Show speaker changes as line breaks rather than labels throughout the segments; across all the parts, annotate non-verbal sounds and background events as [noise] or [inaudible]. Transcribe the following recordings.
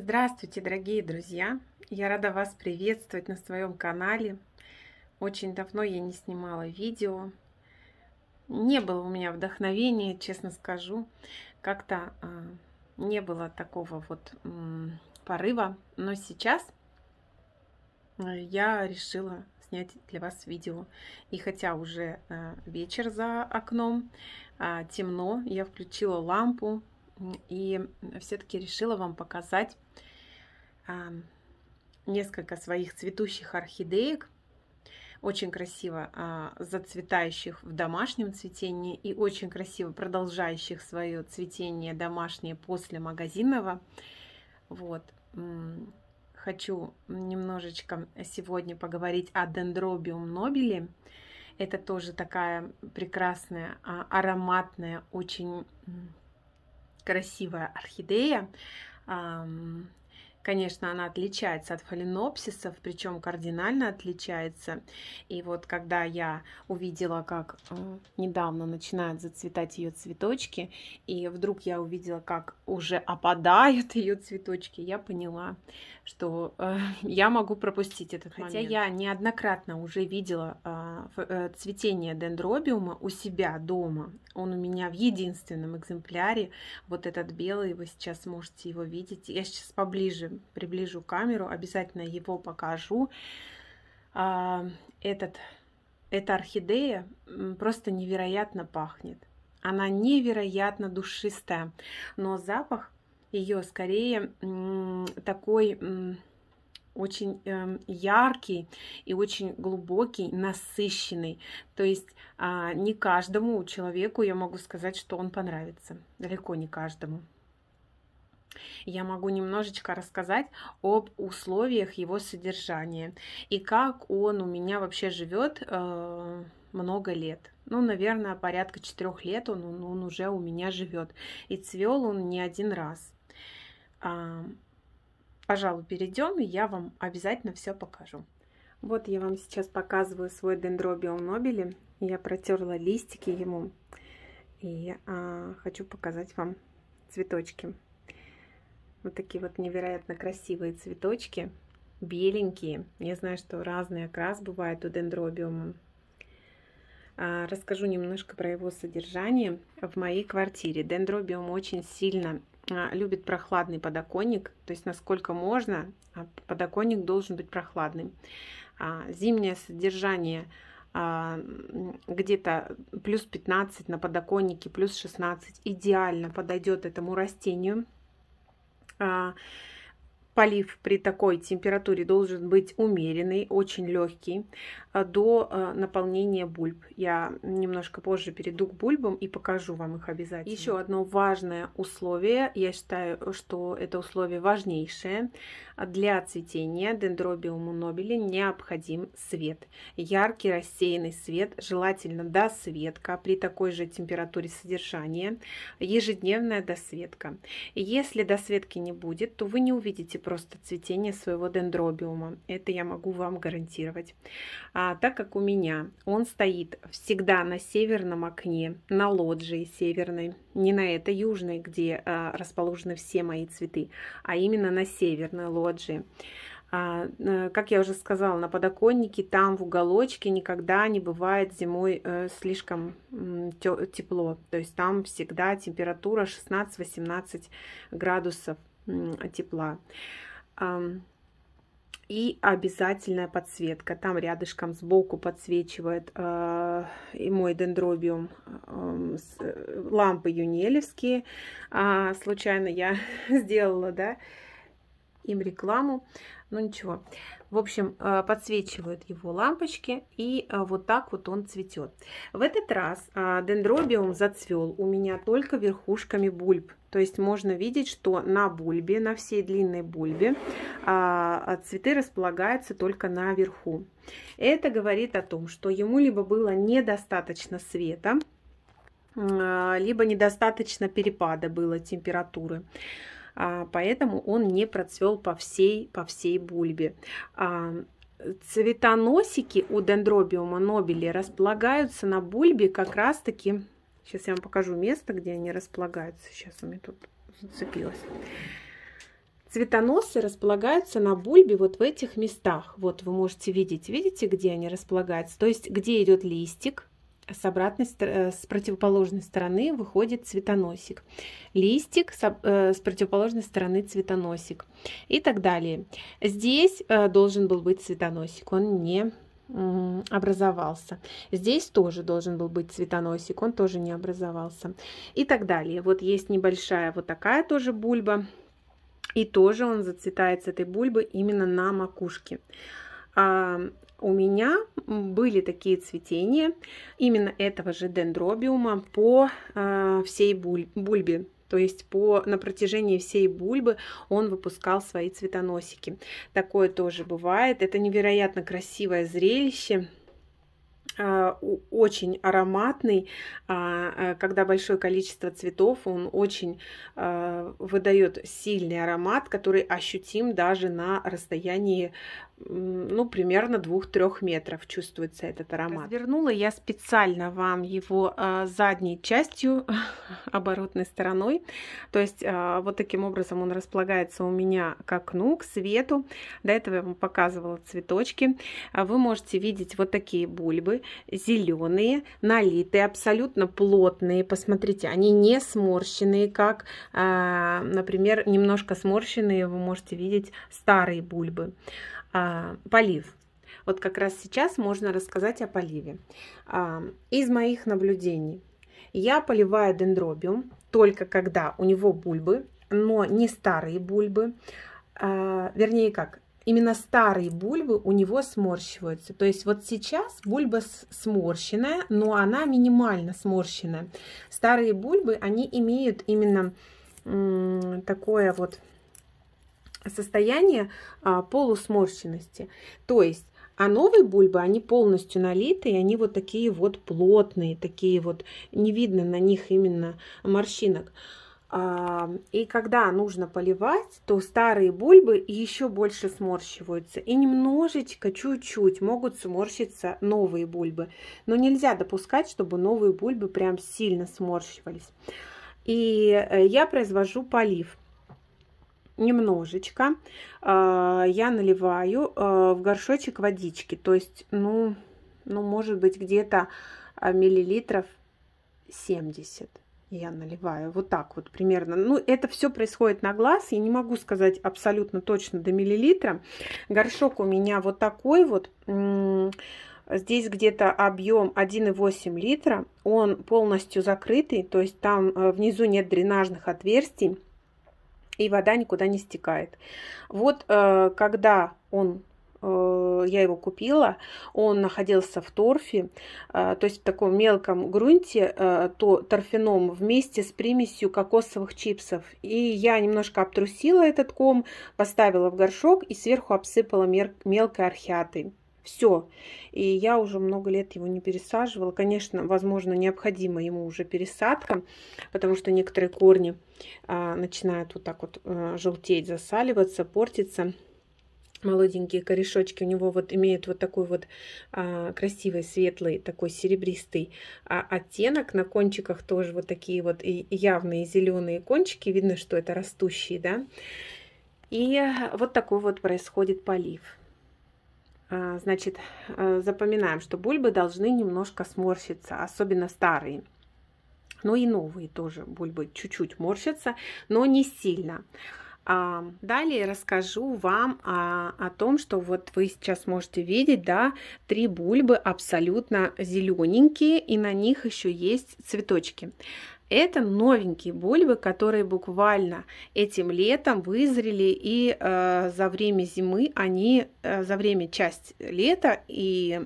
Здравствуйте, дорогие друзья! Я рада вас приветствовать на своем канале. Очень давно я не снимала видео. Не было у меня вдохновения, честно скажу. Как-то э, не было такого вот э, порыва. Но сейчас э, я решила снять для вас видео. И хотя уже э, вечер за окном, а, темно, я включила лампу, и все-таки решила вам показать несколько своих цветущих орхидеек, очень красиво а, зацветающих в домашнем цветении и очень красиво продолжающих свое цветение домашнее после магазинного. Вот. Хочу немножечко сегодня поговорить о дендробиум нобили. Это тоже такая прекрасная, а, ароматная, очень красивая орхидея. Конечно, она отличается от фаленопсисов, причем кардинально отличается. И вот когда я увидела, как э, недавно начинают зацветать ее цветочки, и вдруг я увидела, как уже опадают [laughs] ее цветочки, я поняла, что э, [laughs] я могу пропустить этот Хотя момент. Хотя я неоднократно уже видела а, Э, цветение дендробиума у себя дома. Он у меня в единственном экземпляре. Вот этот белый, вы сейчас можете его видеть. Я сейчас поближе приближу камеру, обязательно его покажу. А, этот, эта орхидея просто невероятно пахнет. Она невероятно душистая, но запах ее скорее такой очень э, яркий и очень глубокий, насыщенный. То есть э, не каждому человеку я могу сказать, что он понравится. Далеко не каждому. Я могу немножечко рассказать об условиях его содержания и как он у меня вообще живет э, много лет. Ну, наверное, порядка четырех лет он, он, он уже у меня живет. И цвел он не один раз пожалуй, перейдем, и я вам обязательно все покажу. Вот я вам сейчас показываю свой дендробиум Нобили. Я протерла листики ему и а, хочу показать вам цветочки. Вот такие вот невероятно красивые цветочки, беленькие. Я знаю, что разный окрас бывает у дендробиума. А, расскажу немножко про его содержание в моей квартире. Дендробиум очень сильно а, любит прохладный подоконник, то есть насколько можно, а, подоконник должен быть прохладным. А, зимнее содержание где-то плюс 15 на подоконнике, плюс 16 идеально подойдет этому растению. Полив при такой температуре должен быть умеренный, очень легкий, э, до э, наполнения бульб. Я немножко позже перейду к бульбам и покажу вам их обязательно. Еще одно важное условие, я считаю, что это условие важнейшее, для цветения дендробиума Нобили, необходим свет. Яркий рассеянный свет, желательно досветка при такой же температуре содержания, ежедневная досветка. Если досветки не будет, то вы не увидите просто цветение своего дендробиума. Это я могу вам гарантировать. А, так как у меня он стоит всегда на северном окне, на лоджии северной, не на этой южной, где а, расположены все мои цветы, а именно на северной лоджии а, э, как я уже сказала, на подоконнике, там в уголочке никогда не бывает зимой э, слишком тепло. То есть там всегда температура 16-18 градусов тепла. И обязательная подсветка. Там рядышком сбоку подсвечивает э, и мой дендробиум э, с, лампы юнелевские. А, случайно я [laughs] сделала да, им рекламу, ну ничего. В общем, э, подсвечивают его лампочки, и э, вот так вот он цветет. В этот раз э, дендробиум зацвел у меня только верхушками бульб. То есть можно видеть, что на бульбе, на всей длинной бульбе а, а цветы располагаются только наверху. Это говорит о том, что ему либо было недостаточно света, а, либо недостаточно перепада было температуры. А, поэтому он не процвел по всей, по всей бульбе. А, цветоносики у дендробиума нобили располагаются на бульбе как раз-таки... Сейчас я вам покажу место, где они располагаются. Сейчас у меня тут зацепилось. Цветоносы располагаются на бульбе вот в этих местах. Вот вы можете видеть, видите, где они располагаются. То есть, где идет листик, с обратной, э, с противоположной стороны выходит цветоносик. Листик э, с противоположной стороны цветоносик и так далее. Здесь э, должен был быть цветоносик, он не образовался. Здесь тоже должен был быть цветоносик, он тоже не образовался. И так далее. Вот есть небольшая вот такая тоже бульба. И тоже он зацветает с этой бульбы именно на макушке. А, у меня были такие цветения именно этого же дендробиума по а, всей буль бульбе. То есть по, на протяжении всей бульбы он выпускал свои цветоносики. Такое тоже бывает. Это невероятно красивое зрелище. А, очень ароматный, а, а, когда большое количество цветов, он очень выдает сильный аромат, который ощутим даже на расстоянии, ну, примерно 2-3 метров чувствуется этот аромат. Развернула я специально вам его задней частью, [laughs] оборотной стороной, то есть вот таким образом он располагается у меня к окну, к свету. До этого я вам показывала цветочки. Вы можете видеть вот такие бульбы, зеленые, налитые, абсолютно плотные. Посмотрите, они не сморщенные, как, а, например, немножко сморщенные, вы можете видеть старые бульбы. А, полив. Вот как раз сейчас можно рассказать о поливе. А, из моих наблюдений. Я поливаю дендробиум только когда у него бульбы, но не старые бульбы. Вернее как, именно старые бульбы у него сморщиваются. То есть вот сейчас бульба сморщенная, но она минимально сморщенная. Старые бульбы, они имеют именно такое вот состояние а, полусморщенности. То есть, а новые бульбы, они полностью налитые, они вот такие вот плотные, такие вот, не видно на них именно морщинок. И когда нужно поливать, то старые бульбы еще больше сморщиваются. И немножечко, чуть-чуть могут сморщиться новые бульбы. Но нельзя допускать, чтобы новые бульбы прям сильно сморщивались. И э, я произвожу полив. Немножечко а, я наливаю э, в горшочек водички. То есть, ну, ну может быть, где-то а, миллилитров 70 я наливаю вот так вот примерно. Ну, это все происходит на глаз. Я не могу сказать абсолютно точно до миллилитра. Горшок у меня вот такой вот. Здесь где-то объем 1,8 литра. Он полностью закрытый, то есть там э, внизу нет дренажных отверстий. И вода никуда не стекает. Вот э, когда он Э, я его купила, он находился в торфе, э, то есть в таком мелком грунте, э, то торфяном вместе с примесью кокосовых чипсов. И я немножко обтрусила этот ком, поставила в горшок и сверху обсыпала мелкой архиатой. Все. И я уже много лет его не пересаживала. Конечно, возможно, необходима ему уже пересадка, потому что некоторые корни а, начинают вот так вот а, желтеть, засаливаться, портиться молоденькие корешочки у него вот имеют вот такой вот а, красивый светлый такой серебристый а, оттенок на кончиках тоже вот такие вот и явные зеленые кончики видно что это растущие да и вот такой вот происходит полив а, значит а, запоминаем что бульбы должны немножко сморщиться особенно старые но ну и новые тоже бульбы чуть-чуть морщатся но не сильно а, далее расскажу вам о, о том, что вот вы сейчас можете видеть, да, три бульбы абсолютно зелененькие, и на них еще есть цветочки. Это новенькие бульбы, которые буквально этим летом вызрели, и э, за время зимы они, э, за время часть лета и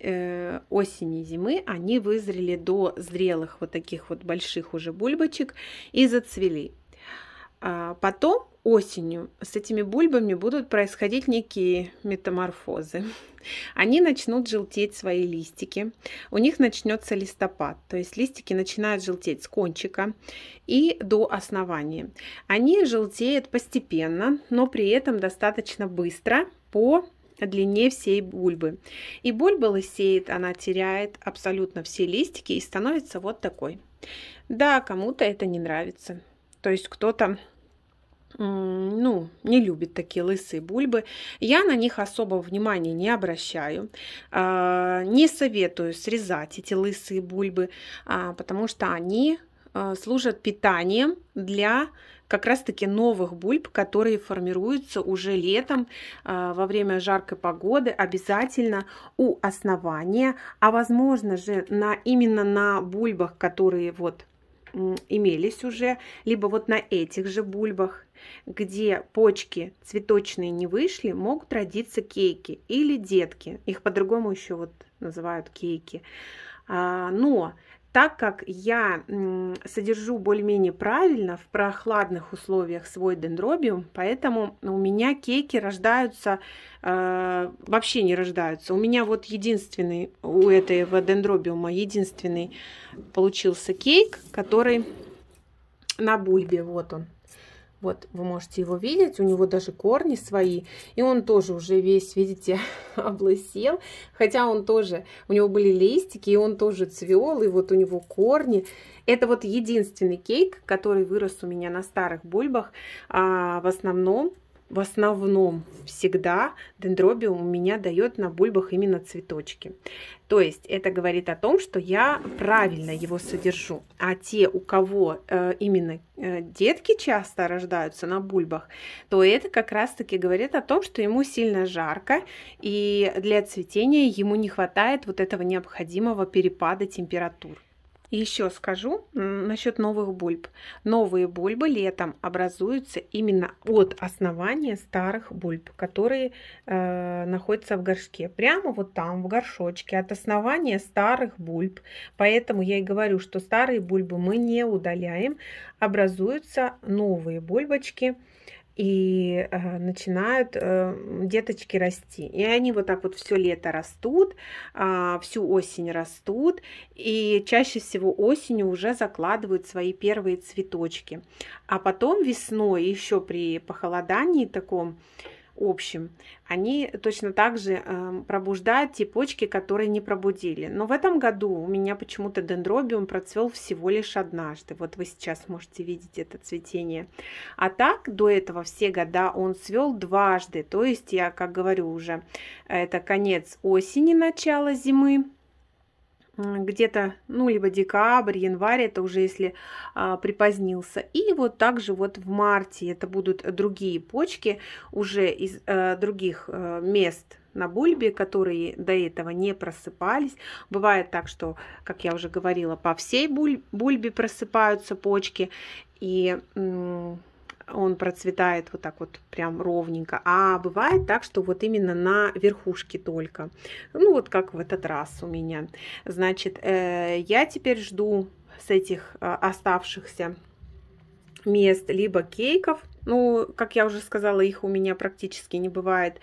э, осени зимы, они вызрели до зрелых вот таких вот больших уже бульбочек и зацвели. А потом осенью с этими бульбами будут происходить некие метаморфозы. [laughs] Они начнут желтеть свои листики, у них начнется листопад, то есть листики начинают желтеть с кончика и до основания. Они желтеют постепенно, но при этом достаточно быстро по длине всей бульбы. И бульба лысеет, она теряет абсолютно все листики и становится вот такой. Да, кому-то это не нравится. То есть кто-то ну, не любит такие лысые бульбы. Я на них особого внимания не обращаю. А, не советую срезать эти лысые бульбы, а, потому что они а, служат питанием для как раз-таки новых бульб, которые формируются уже летом во время жаркой погоды, обязательно у основания, а возможно же на, именно на бульбах, которые вот имелись уже, либо вот на этих же бульбах, где почки цветочные не вышли, могут родиться кейки или детки. Их по-другому еще вот называют кейки. А, но так как я содержу более-менее правильно в прохладных условиях свой дендробиум, поэтому у меня кейки рождаются, э, вообще не рождаются. У меня вот единственный, у этого дендробиума единственный получился кейк, который на бульбе, вот он. Вот, вы можете его видеть, у него даже корни свои, и он тоже уже весь, видите, [laughs] облысел, хотя он тоже, у него были листики, и он тоже цвел, и вот у него корни. Это вот единственный кейк, который вырос у меня на старых бульбах, а в основном в основном всегда дендробиум у меня дает на бульбах именно цветочки. То есть это говорит о том, что я правильно его содержу. А те, у кого э, именно э, детки часто рождаются на бульбах, то это как раз-таки говорит о том, что ему сильно жарко, и для цветения ему не хватает вот этого необходимого перепада температур. Еще скажу насчет новых бульб. Новые бульбы летом образуются именно от основания старых бульб, которые э, находятся в горшке. Прямо вот там, в горшочке, от основания старых бульб. Поэтому я и говорю, что старые бульбы мы не удаляем. Образуются новые бульбочки и э, начинают э, деточки расти. И они вот так вот все лето растут, э, всю осень растут, и чаще всего осенью уже закладывают свои первые цветочки. А потом весной, еще при похолодании таком, общим. Они точно так же э, пробуждают те почки, которые не пробудили. Но в этом году у меня почему-то дендробиум процвел всего лишь однажды. Вот вы сейчас можете видеть это цветение. А так до этого все года он цвел дважды. То есть я, как говорю уже, это конец осени, начало зимы где-то, ну, либо декабрь, январь, это уже если а, припозднился. И вот также вот в марте это будут другие почки уже из а, других а, мест на бульбе, которые до этого не просыпались. Бывает так, что, как я уже говорила, по всей буль бульбе просыпаются почки. И он процветает вот так вот прям ровненько, а бывает так, что вот именно на верхушке только. Ну вот как в этот раз у меня. Значит, э, я теперь жду с этих э, оставшихся мест либо кейков, ну, как я уже сказала, их у меня практически не бывает,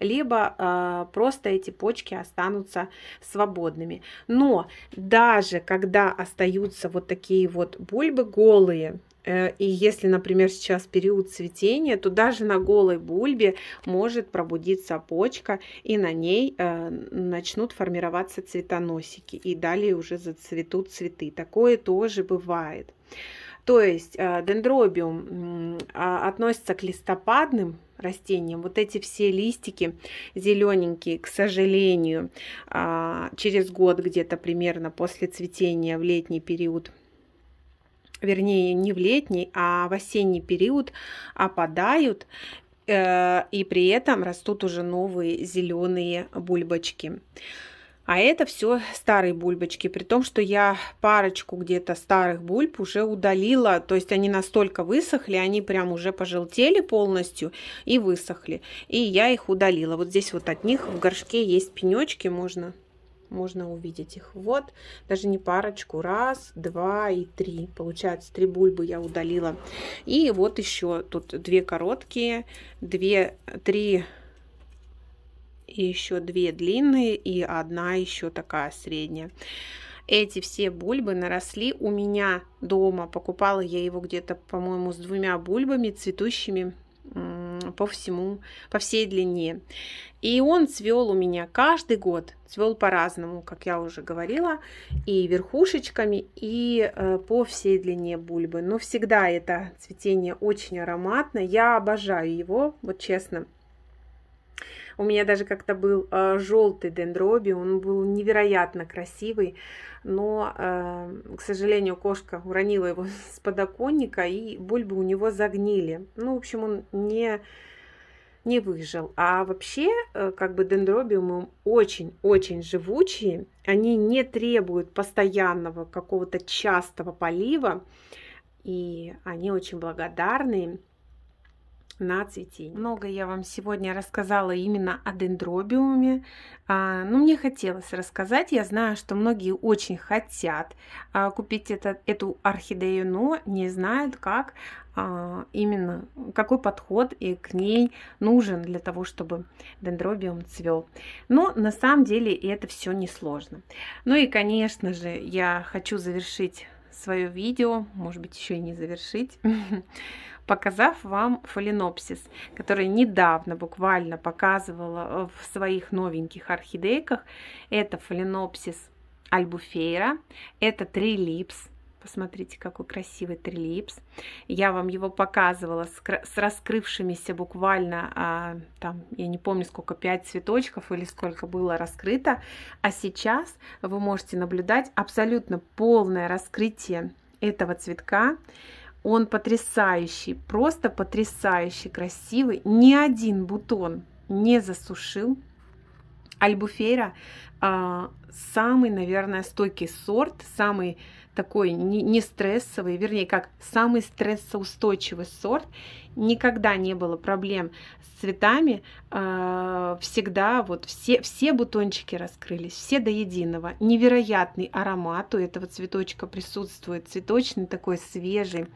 либо э, просто эти почки останутся свободными. Но даже когда остаются вот такие вот бульбы голые, Э, и если, например, сейчас период цветения, то даже на голой бульбе может пробудиться почка, и на ней э, начнут формироваться цветоносики, и далее уже зацветут цветы. Такое тоже бывает. То есть э, дендробиум а, относится к листопадным растениям. Вот эти все листики зелененькие, к сожалению, а, через год где-то примерно после цветения в летний период – вернее, не в летний, а в осенний период опадают, э, и при этом растут уже новые зеленые бульбочки. А это все старые бульбочки, при том, что я парочку где-то старых бульб уже удалила, то есть они настолько высохли, они прям уже пожелтели полностью и высохли, и я их удалила. Вот здесь вот от них в горшке есть пенечки, можно можно увидеть их. Вот, даже не парочку, раз, два и три. Получается, три бульбы я удалила. И вот еще тут две короткие, две, три и еще две длинные и одна еще такая средняя. Эти все бульбы наросли у меня дома. Покупала я его где-то, по-моему, с двумя бульбами цветущими по всему, по всей длине. И он цвел у меня каждый год, цвел по-разному, как я уже говорила, и верхушечками, и э, по всей длине бульбы. Но всегда это цветение очень ароматно, я обожаю его, вот честно. У меня даже как-то был э, желтый дендроби, он был невероятно красивый, но, э, к сожалению, кошка уронила его [laughs] с подоконника, и бульбы у него загнили. Ну, в общем, он не не выжил. А вообще, э, как бы дендробиумы очень-очень живучие, они не требуют постоянного какого-то частого полива, и они очень благодарны на цветение. Много я вам сегодня рассказала именно о дендробиуме, а, но ну, мне хотелось рассказать. Я знаю, что многие очень хотят а, купить этот, эту орхидею, но не знают, как а, именно, какой подход и к ней нужен для того, чтобы дендробиум цвел. Но на самом деле это все несложно. Ну и, конечно же, я хочу завершить свое видео, может быть, еще и не завершить, [laughs] показав вам фаленопсис, который недавно буквально показывала э, в своих новеньких орхидейках. Это фаленопсис альбуфейра, это трилипс, Посмотрите, какой красивый трилипс. Я вам его показывала с, раскрывшимися буквально, а, там, я не помню, сколько, 5 цветочков или сколько было раскрыто. А сейчас вы можете наблюдать абсолютно полное раскрытие этого цветка. Он потрясающий, просто потрясающий, красивый. Ни один бутон не засушил. Альбуфейра а, самый, наверное, стойкий сорт, самый такой не, не стрессовый, вернее, как самый стрессоустойчивый сорт. Никогда не было проблем с цветами. А, всегда вот все, все бутончики раскрылись, все до единого. Невероятный аромат у этого цветочка присутствует, цветочный такой свежий.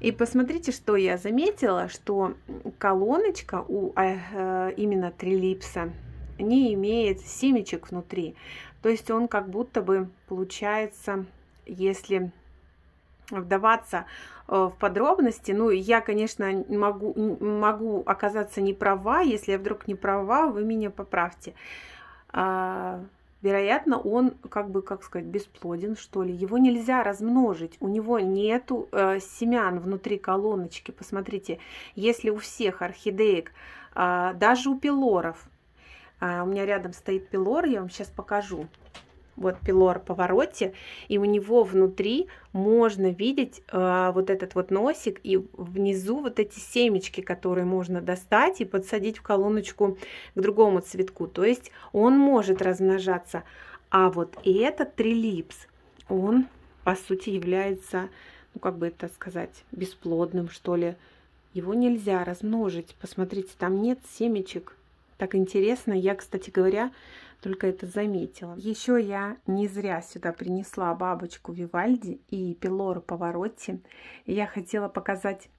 И посмотрите, что я заметила, что колоночка у а, э, именно трилипса не имеет семечек внутри. То есть он как будто бы получается если вдаваться э, в подробности. Ну, я, конечно, могу, могу оказаться не права. Если я вдруг не права, вы меня поправьте. А, вероятно, он, как бы, как сказать, бесплоден, что ли. Его нельзя размножить. У него нету э, семян внутри колоночки. Посмотрите, если у всех орхидеек, э, даже у пилоров, э, у меня рядом стоит пилор, я вам сейчас покажу вот пилор повороте, и у него внутри можно видеть э, вот этот вот носик и внизу вот эти семечки, которые можно достать и подсадить в колоночку к другому цветку. То есть он может размножаться. А вот этот трилипс, он по сути является, ну как бы это сказать, бесплодным что ли. Его нельзя размножить. Посмотрите, там нет семечек. Так интересно. Я, кстати говоря, только это заметила. Еще я не зря сюда принесла бабочку Вивальди и пилору Поворотти. Я хотела показать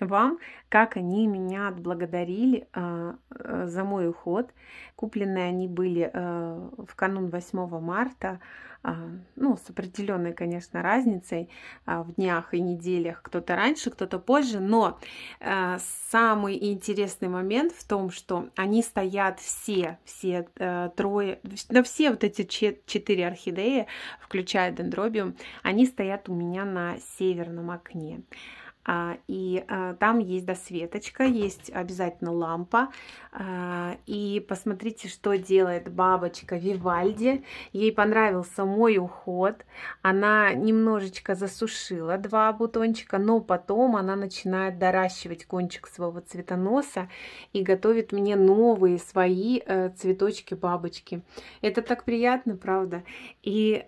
вам, как они меня отблагодарили а, э, за мой уход. Купленные они были э, в канун 8 марта, а, ну, с определенной, конечно, разницей а, в днях и неделях, кто-то раньше, кто-то позже, но э, самый интересный момент в том, что они стоят все, все трое, да все вот эти четыре орхидеи, включая дендробиум, они стоят у меня на северном окне. А, и а, там есть досветочка, есть обязательно лампа. А, и посмотрите, что делает бабочка Вивальди. Ей понравился мой уход. Она немножечко засушила два бутончика, но потом она начинает доращивать кончик своего цветоноса и готовит мне новые свои э, цветочки бабочки. Это так приятно, правда? И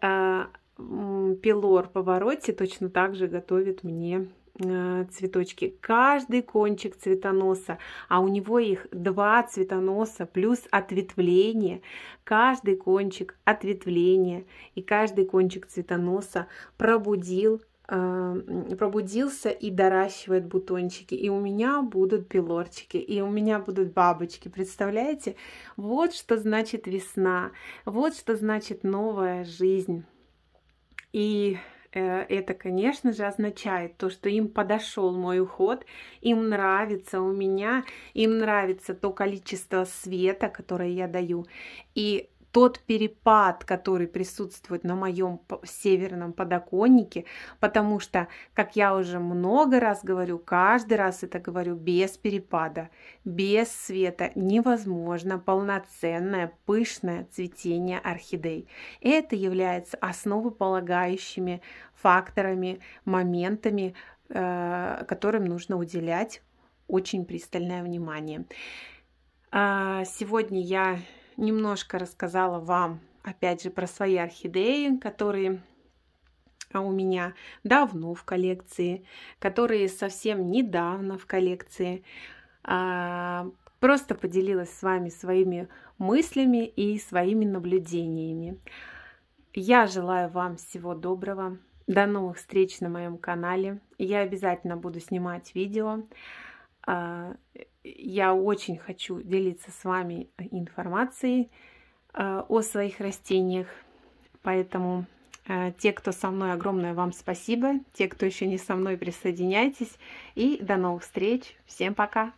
пилор повороте точно так же готовит мне Э, цветочки, каждый кончик цветоноса, а у него их два цветоноса плюс ответвление, каждый кончик ответвления и каждый кончик цветоноса пробудил э, пробудился и доращивает бутончики. И у меня будут пилорчики, и у меня будут бабочки. Представляете? Вот что значит весна, вот что значит новая жизнь. И Э, это, конечно же, означает то, что им подошел мой уход, им нравится у меня, им нравится то количество света, которое я даю. И тот перепад, который присутствует на моем северном подоконнике, потому что, как я уже много раз говорю, каждый раз это говорю, без перепада, без света невозможно полноценное пышное цветение орхидей. Это является основополагающими факторами, моментами, э, которым нужно уделять очень пристальное внимание. А, сегодня я немножко рассказала вам, опять же, про свои орхидеи, которые а, у меня давно в коллекции, которые совсем недавно в коллекции. А, просто поделилась с вами своими мыслями и своими наблюдениями. Я желаю вам всего доброго. До новых встреч на моем канале. Я обязательно буду снимать видео. А, я очень хочу делиться с вами информацией э, о своих растениях. Поэтому э, те, кто со мной, огромное вам спасибо. Те, кто еще не со мной, присоединяйтесь. И до новых встреч. Всем пока!